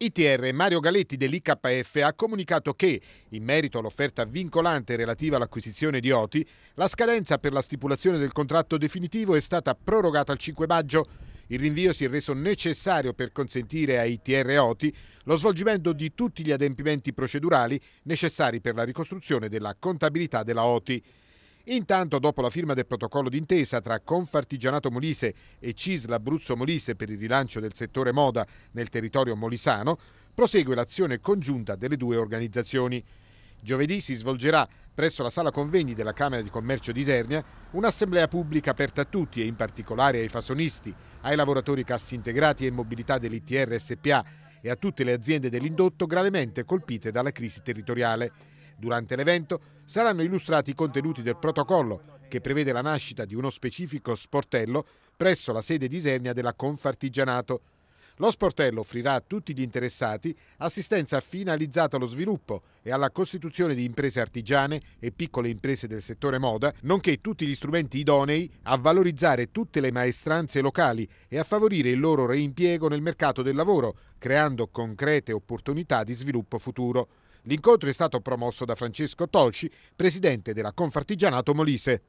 ITR Mario Galetti dell'IKF ha comunicato che, in merito all'offerta vincolante relativa all'acquisizione di Oti, la scadenza per la stipulazione del contratto definitivo è stata prorogata al 5 maggio. Il rinvio si è reso necessario per consentire a ITR Oti lo svolgimento di tutti gli adempimenti procedurali necessari per la ricostruzione della contabilità della Oti. Intanto, dopo la firma del protocollo d'intesa tra Confartigianato Molise e Cisla Abruzzo Molise per il rilancio del settore moda nel territorio molisano, prosegue l'azione congiunta delle due organizzazioni. Giovedì si svolgerà presso la sala convegni della Camera di Commercio di Isernia un'assemblea pubblica aperta a tutti e in particolare ai fasonisti, ai lavoratori cassi integrati e mobilità dell'ITR SPA e a tutte le aziende dell'indotto gravemente colpite dalla crisi territoriale. Durante l'evento saranno illustrati i contenuti del protocollo che prevede la nascita di uno specifico sportello presso la sede di Isernia della Confartigianato. Lo sportello offrirà a tutti gli interessati assistenza finalizzata allo sviluppo e alla costituzione di imprese artigiane e piccole imprese del settore moda, nonché tutti gli strumenti idonei a valorizzare tutte le maestranze locali e a favorire il loro reimpiego nel mercato del lavoro, creando concrete opportunità di sviluppo futuro. L'incontro è stato promosso da Francesco Tolci, presidente della Confartigianato Molise.